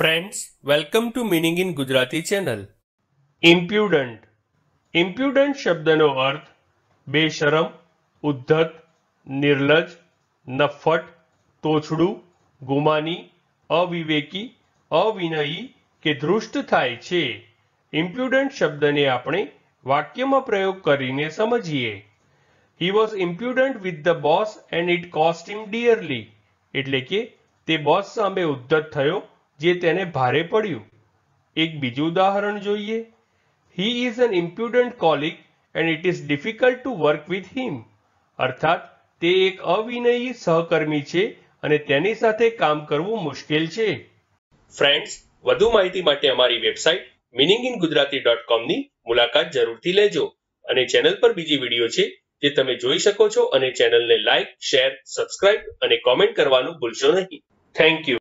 friends welcome to meaning in Gujarati channel impudent impudent શબ્દનો અર્થ બેશરમ ઉદ્ધત નિર્લજ નફટ તોછડું ગુમાની અવિવેકી અવિનયી કે ધૃષ્ટ થાય છે ઇમ્પ્યુડન્ટ શબ્દને આપણે વાક્યમાં પ્રયોગ કરીને સમજીએ he was impudent with the boss and it cost him dearly એટલે કે તે બોસ સામે ઉદ્ધત થયો જે તેને ભારે પડ્યું એક બીજું ઉદાહરણ જોઈએ he is an impudent colleague and it is difficult to work with him અર્થાત તે એક અવિનયી સહકર્મી છે અને તેની સાથે કામ કરવું મુશ્કેલ છે ફ્રેન્ડ્સ વધુ માહિતી માટે અમારી website meaning in Gujarati dot કોમની મુલાકાત જરૂરથી લેજો અને ચેનલ પર બીજી વિડીયો છે જે તમે જોઈ શકો છો અને ચેનલને લાઇક શેર સબસ્ક્રાઇબ અને કોમેન્ટ કરવાનું ભૂલશો નહીં થેન્ક યુ